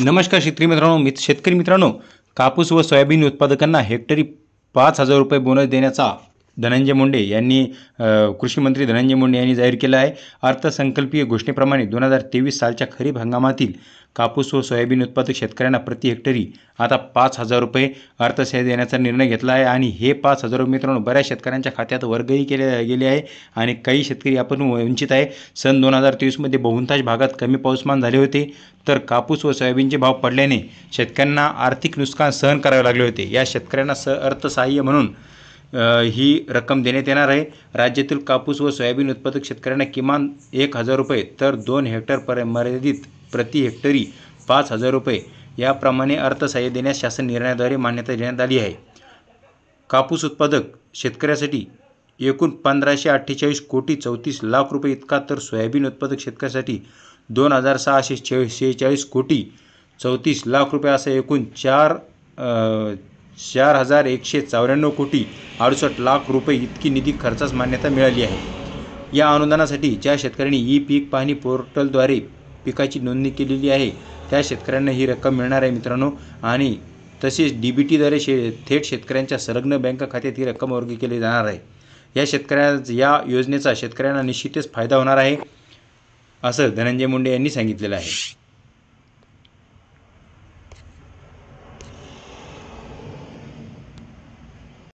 नमस्कार शेतकरी मित्रांनो मित शेतकरी मित्रांनो कापूस व सोयाबीन उत्पादकांना हेक्टरी पाच हजार रुपये बोनस देण्याचा धनंजय मुंडे यांनी कृषी मंत्री धनंजय मुंडे यांनी जाहीर केलं आहे अर्थसंकल्पीय घोषणेप्रमाणे दोन हजार तेवीस सालच्या खरीप हंगामातील कापूस व सोयाबीन उत्पादक शेतकऱ्यांना प्रति हेक्टरी आता पाच हजार रुपये अर्थसहाय्य देण्याचा निर्णय घेतला आहे आणि हे पाच हजार रुपये मित्रांनो बऱ्याच शेतकऱ्यांच्या खात्यात वर्गही केले गेले आहे आणि काही शेतकरी आपण वंचित आहे सन दोन हजार तेवीसमध्ये बहुतांश भागात कमी पाऊसमान झाले होते तर कापूस व सोयाबीनचे भाव पडल्याने शेतकऱ्यांना आर्थिक नुकसान सहन करावे लागले होते या शेतकऱ्यांना स अर्थसहाय्य म्हणून ही रक्कम देण्यात येणार आहे राज्यातील कापूस व सोयाबीन उत्पादक शेतकऱ्यांना किमान एक हजार रुपये तर दोन पर मर्यादित प्रति हेक्टरी पाच हजार रुपये याप्रमाणे अर्थसहाय्य देण्यास शासन निर्णयाद्वारे मान्यता देण्यात आली आहे कापूस उत्पादक शेतकऱ्यासाठी एकूण पंधराशे अठ्ठेचाळीस कोटी चौतीस लाख रुपये इतका तर सोयाबीन उत्पादक शेतकऱ्यासाठी दोन हजार सहाशे कोटी चौतीस लाख रुपये असा एकूण चार चार हजार एकशे चौऱ्याण्णव कोटी अडुसष्ट लाख रुपये इतकी निधी खर्चास मान्यता मिळाली आहे या अनुदानासाठी ज्या शेतकऱ्यांनी ई पीक पाहणी पोर्टलद्वारे पिकाची नोंदणी केलेली आहे त्या शेतकऱ्यांना ही रक्कम मिळणार आहे मित्रांनो आणि तसेच डी बी टीद्वारे शे थेट शेतकऱ्यांच्या संलग्न बँक खात्यात ही रक्कम वर्ग केली जाणार आहे या शेतकऱ्या या योजनेचा शेतकऱ्यांना निश्चितच फायदा होणार आहे असं धनंजय मुंडे यांनी सांगितलेलं आहे